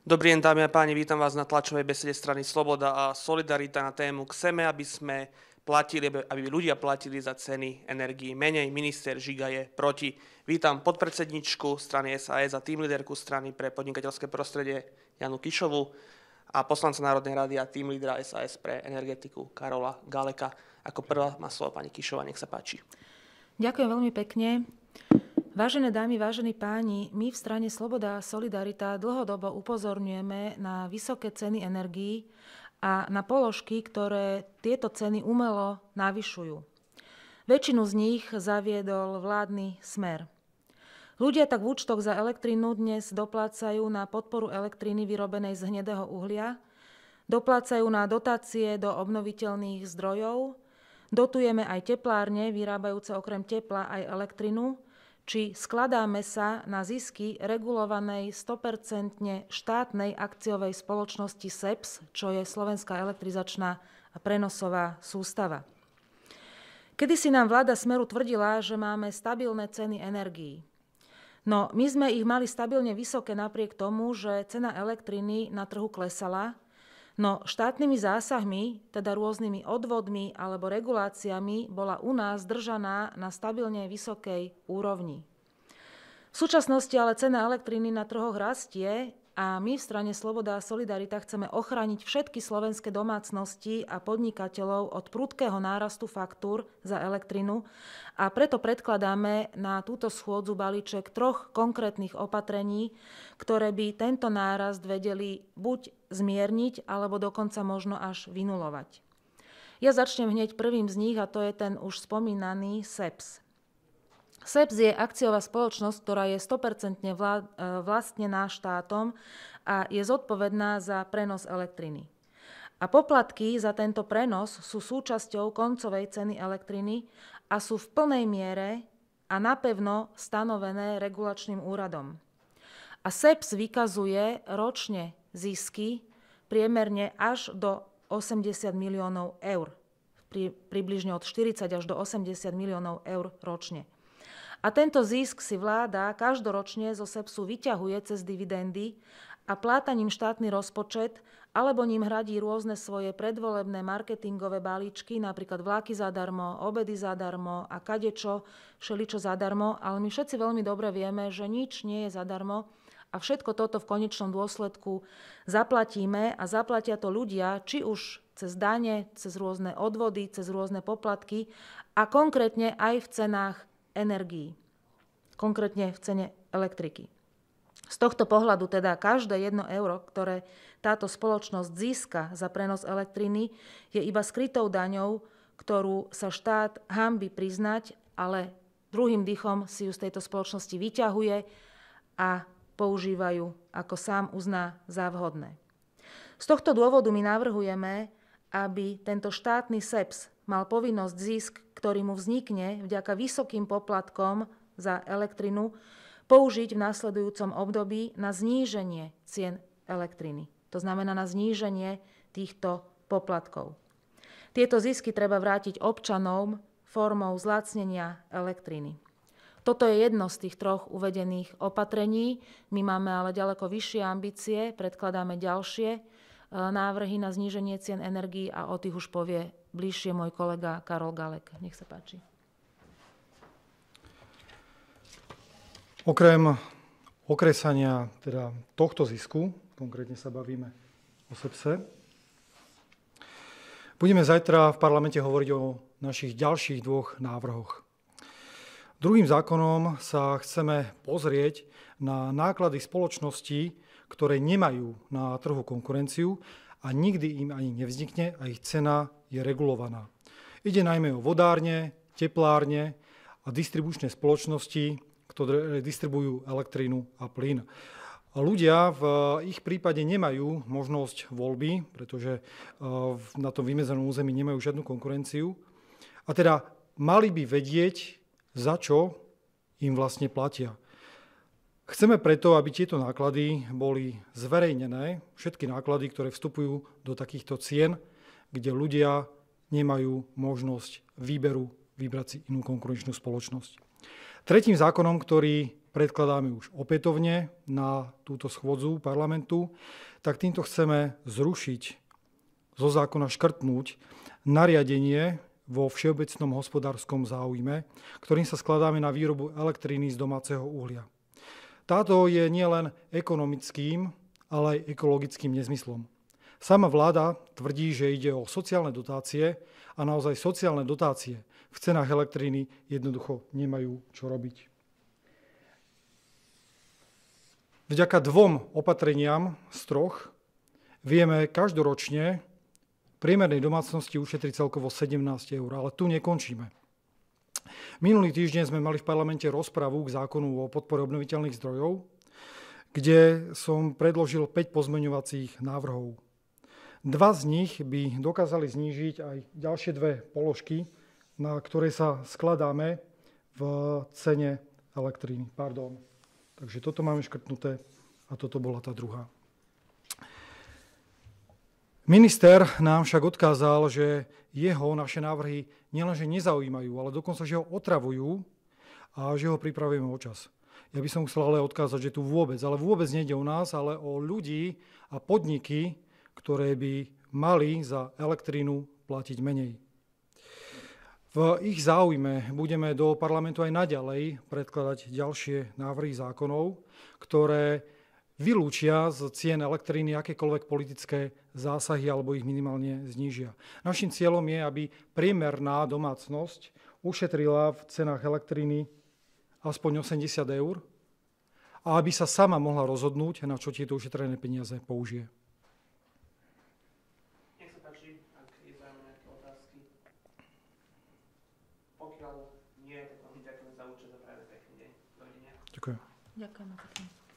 Dobrý deň, dámy a páni, vítam vás na tlačovej besede strany Sloboda a Solidarita na tému Chceme, aby sme platili, aby ľudia platili za ceny energii menej. Minister Žiga je proti. Vítam podpredsedničku strany SAS a tým líderku strany pre podnikateľské prostredie Janu Kišovu a poslanca Národnej rady a tým lídra SAS pre energetiku Karola Galeka. Ako prvá má slovo pani Kišova, nech sa páči. Ďakujem veľmi pekne. Vážené dámy, vážení páni, my v strane Sloboda a Solidarita dlhodobo upozorňujeme na vysoké ceny energií a na položky, ktoré tieto ceny umelo navyšujú. Väčšinu z nich zaviedol vládny smer. Ľudia tak v účtoch za elektrínu dnes doplácajú na podporu elektriny vyrobenej z hnedého uhlia, doplácajú na dotácie do obnoviteľných zdrojov, dotujeme aj teplárne vyrábajúce okrem tepla aj elektrinu, či skladáme sa na zisky regulovanej 100% štátnej akciovej spoločnosti SEPS, čo je Slovenská elektrizačná a prenosová sústava. Kedy si nám vláda Smeru tvrdila, že máme stabilné ceny energií. No, my sme ich mali stabilne vysoké napriek tomu, že cena elektriny na trhu klesala, No štátnymi zásahmi, teda rôznymi odvodmi alebo reguláciami, bola u nás držaná na stabilne vysokej úrovni. V súčasnosti ale cena elektriny na trhoch rastie a my v strane Sloboda a Solidarita chceme ochrániť všetky slovenské domácnosti a podnikateľov od prudkého nárastu faktúr za elektrinu a preto predkladáme na túto schôdzu balíček troch konkrétnych opatrení, ktoré by tento nárast vedeli buď zmierniť, alebo dokonca možno až vynulovať. Ja začnem hneď prvým z nich a to je ten už spomínaný SEPS, SEPS je akciová spoločnosť, ktorá je 100% e, vlastnená štátom a je zodpovedná za prenos elektriny. A poplatky za tento prenos sú súčasťou koncovej ceny elektriny a sú v plnej miere a napevno stanovené regulačným úradom. A SEPS vykazuje ročne zisky priemerne až do 80 miliónov eur, pri, približne od 40 až do 80 miliónov eur ročne. A tento zisk si vláda každoročne zo SEPSu vyťahuje cez dividendy a pláta ním štátny rozpočet alebo ním hradí rôzne svoje predvolebné marketingové balíčky, napríklad vláky zadarmo, obedy zadarmo a kadečo, všeličo zadarmo, ale my všetci veľmi dobre vieme, že nič nie je zadarmo, a všetko toto v konečnom dôsledku zaplatíme a zaplatia to ľudia, či už cez dane, cez rôzne odvody, cez rôzne poplatky a konkrétne aj v cenách energií, konkrétne v cene elektriky. Z tohto pohľadu teda každé jedno euro, ktoré táto spoločnosť získa za prenos elektriny, je iba skrytou daňou, ktorú sa štát hambi priznať, ale druhým dýchom si ju z tejto spoločnosti vyťahuje a používajú, ako sám uzná za vhodné. Z tohto dôvodu my navrhujeme, aby tento štátny SEPS mal povinnosť získ ktorý mu vznikne vďaka vysokým poplatkom za elektrinu, použiť v následujúcom období na zníženie cien elektriny. To znamená na zníženie týchto poplatkov. Tieto zisky treba vrátiť občanom formou zlácnenia elektriny. Toto je jedno z tých troch uvedených opatrení. My máme ale ďaleko vyššie ambície, predkladáme ďalšie e, návrhy na zníženie cien energii a o tých už povie bližšie môj kolega Karol Galek. Nech sa páči. Okrem okresania teda tohto zisku, konkrétne sa bavíme o sepse, budeme zajtra v parlamente hovoriť o našich ďalších dvoch návrhoch. Druhým zákonom sa chceme pozrieť na náklady spoločnosti, ktoré nemajú na trhu konkurenciu a nikdy im ani nevznikne a ich cena je regulovaná. Ide najmä o vodárne, teplárne a distribučné spoločnosti, ktoré distribujú elektrínu a plyn. Ľudia v ich prípade nemajú možnosť voľby, pretože e, na tom vymezenom území nemajú žiadnu konkurenciu. A teda mali by vedieť, za čo im vlastne platia. Chceme preto, aby tieto náklady boli zverejnené, všetky náklady, ktoré vstupujú do takýchto cien, kde ľudia nemajú možnosť výberu vybrať si inú konkurenčnú spoločnosť. Tretím zákonom, ktorý predkladáme už opätovne na túto schôdzu parlamentu, tak týmto chceme zrušiť zo zákona škrtnúť nariadenie vo všeobecnom hospodárskom záujme, ktorým sa skladáme na výrobu elektriny z domáceho uhlia. Táto je nielen ekonomickým, ale aj ekologickým nezmyslom. Sama vláda tvrdí, že ide o sociálne dotácie a naozaj sociálne dotácie v cenách elektriny jednoducho nemajú čo robiť. Vďaka dvom opatreniam z troch vieme každoročne priemernej domácnosti ušetriť celkovo 17 eur, ale tu nekončíme. Minulý týždeň sme mali v parlamente rozpravu k zákonu o podpore obnoviteľných zdrojov, kde som predložil 5 pozmeňovacích návrhov. Dva z nich by dokázali znížiť aj ďalšie dve položky, na ktoré sa skladáme v cene elektriny. Pardon. Takže toto máme škrtnuté a toto bola tá druhá. Minister nám však odkázal, že jeho naše návrhy nielenže nezaujímajú, ale dokonca, že ho otravujú a že ho pripravujeme o čas. Ja by som chcel ale odkázať, že tu vôbec, ale vôbec nejde o nás, ale o ľudí a podniky, ktoré by mali za elektrínu platiť menej. V ich záujme budeme do parlamentu aj naďalej predkladať ďalšie návrhy zákonov, ktoré vylúčia z cien elektriny akékoľvek politické zásahy alebo ich minimálne znížia. Našim cieľom je, aby priemerná domácnosť ušetrila v cenách elektriny aspoň 80 eur a aby sa sama mohla rozhodnúť, na čo tieto ušetrené peniaze použije. Ďakujem. Ďakujem.